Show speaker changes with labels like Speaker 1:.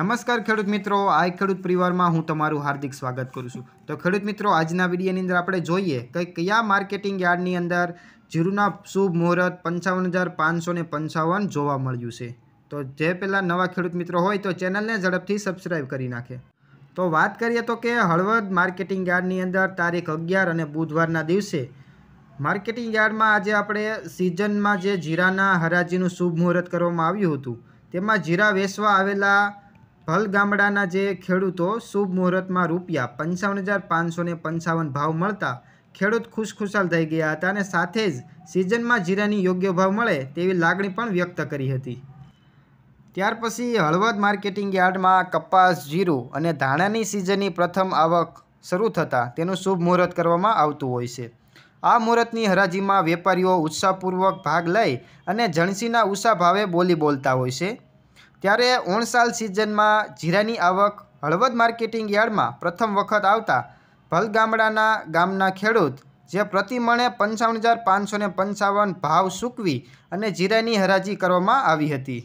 Speaker 1: નમસ્કાર ખેડૂત મિત્રો આ ખેડૂત પરિવારમાં હું તમારું હાર્દિક સ્વાગત કરું છું તો ખેડૂત મિત્રો આજના વિડીયોની અંદર આપણે જોઈએ કે કયા માર્કેટિંગ યાર્ડની અંદર જીરુના શુભ મુહૂર્ત પંચાવન હજાર પાંચસો પંચાવન જોવા મળ્યું છે તો જે પહેલાં નવા ખેડૂત મિત્રો હોય તો ચેનલને ઝડપથી સબસ્ક્રાઈબ કરી નાખે તો વાત કરીએ તો કે હળવદ માર્કેટિંગ યાર્ડની અંદર તારીખ અગિયાર અને બુધવારના દિવસે માર્કેટિંગ યાર્ડમાં આજે આપણે સિઝનમાં જે જીરાના હરાજીનું શુભ મુહૂર્ત કરવામાં આવ્યું હતું તેમાં જીરા વેચવા આવેલા ભલ ગામડાના જે ખેડૂતો શુભ મુહૂર્તમાં રૂપિયા પંચાવન હજાર પાંચસોને પંચાવન ભાવ મળતા ખેડૂત ખુશખુશાલ થઈ ગયા હતા અને સાથે જ સિઝનમાં જીરાની યોગ્ય ભાવ મળે તેવી લાગણી પણ વ્યક્ત કરી હતી ત્યાર પછી હળવદ માર્કેટિંગ યાર્ડમાં કપાસ જીરું અને ધાણાની સિઝનની પ્રથમ આવક શરૂ થતાં તેનું શુભ મુહૂર્ત કરવામાં આવતું હોય છે આ મુહૂર્તની હરાજીમાં વેપારીઓ ઉત્સાહપૂર્વક ભાગ લઈ અને જણસીના ઉત્સાહ ભાવે બોલી બોલતા હોય છે ત્યારે ઓણસાલ સિઝનમાં જીરાની આવક હળવદ માર્કેટિંગ યાર્ડમાં પ્રથમ વખત આવતા ભલગામડાના ગામના ખેડૂત જે પ્રતિમણે પંચાવન હજાર પાંચસો પંચાવન ભાવ સૂકવી અને જીરાની હરાજી કરવામાં આવી હતી